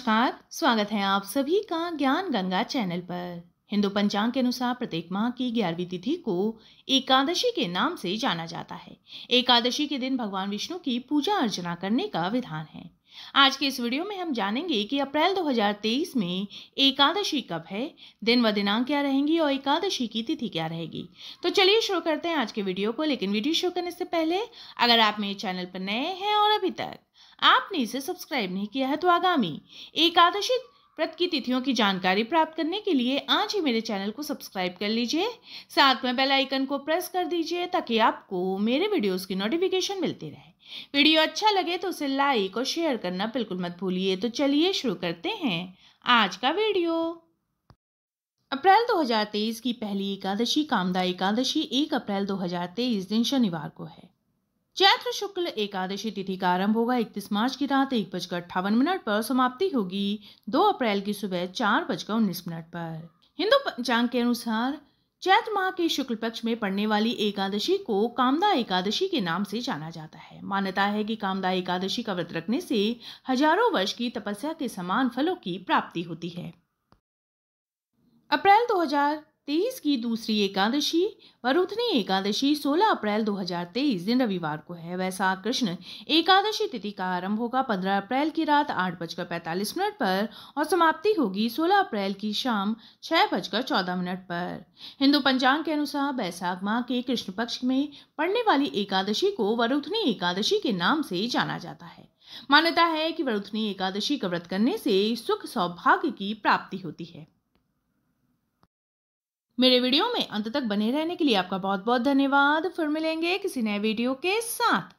नमस्कार स्वागत है आप सभी का ज्ञान गंगा चैनल पर हिंदू पंचांग के अनुसार प्रत्येक माह की ग्यारहवीं तिथि को एकादशी के नाम से जाना जाता है एकादशी के दिन भगवान विष्णु की पूजा अर्चना करने का विधान है आज के इस वीडियो में हम जानेंगे कि अप्रैल 2023 में एकादशी कब है दिन व दिनांक क्या रहेंगी और एकादशी की तिथि क्या रहेगी तो चलिए शुरू करते हैं आज के वीडियो को लेकिन वीडियो शुरू करने से पहले अगर आप मेरे चैनल पर नए हैं और अभी तक आपने इसे सब्सक्राइब नहीं किया है तो आगामी एकादशी व्रत की तिथियों की जानकारी प्राप्त करने के लिए आज ही मेरे चैनल को सब्सक्राइब कर लीजिए साथ में बेल आइकन को प्रेस कर दीजिए ताकि आपको मेरे वीडियोस की नोटिफिकेशन मिलती रहे वीडियो अच्छा लगे तो उसे लाइक और शेयर करना बिल्कुल मत भूलिए तो चलिए शुरू करते हैं आज का वीडियो अप्रैल 2023 की पहली एकादशी कामदा एकादशी 1 अप्रैल 2023 दिन शनिवार को है चैत्र शुक्ल एकादशी तिथि का आरंभ होगा 31 मार्च की रात एक बजकर अट्ठावन मिनट पर समाप्ति होगी 2 अप्रैल की सुबह चार बजकर उन्नीस मिनट पर हिंदू पंचांग के अनुसार चैत्र माह के शुक्ल पक्ष में पड़ने वाली एकादशी को कामदा एकादशी के नाम से जाना जाता है मान्यता है कि कामदा एकादशी का व्रत रखने से हजारों वर्ष की तपस्या के समान फलों की प्राप्ति होती है अप्रैल 2000 तेईस की दूसरी एकादशी वरुथनी एकादशी 16 अप्रैल 2023 दिन रविवार को है वैसा कृष्ण एकादशी तिथि का आरंभ होगा 15 अप्रैल की रात आठ बजकर पैंतालीस मिनट पर और समाप्ति होगी 16 अप्रैल की शाम छह बजकर चौदह मिनट पर हिंदू पंचांग के अनुसार बैसाख माह के कृष्ण पक्ष में पड़ने वाली एकादशी को वरुथनी एकादशी के नाम से जाना जाता है मान्यता है कि वरुथनी एकादशी का व्रत करने से सुख सौभाग्य की प्राप्ति होती है मेरे वीडियो में अंत तक बने रहने के लिए आपका बहुत बहुत धन्यवाद फिर मिलेंगे किसी नए वीडियो के साथ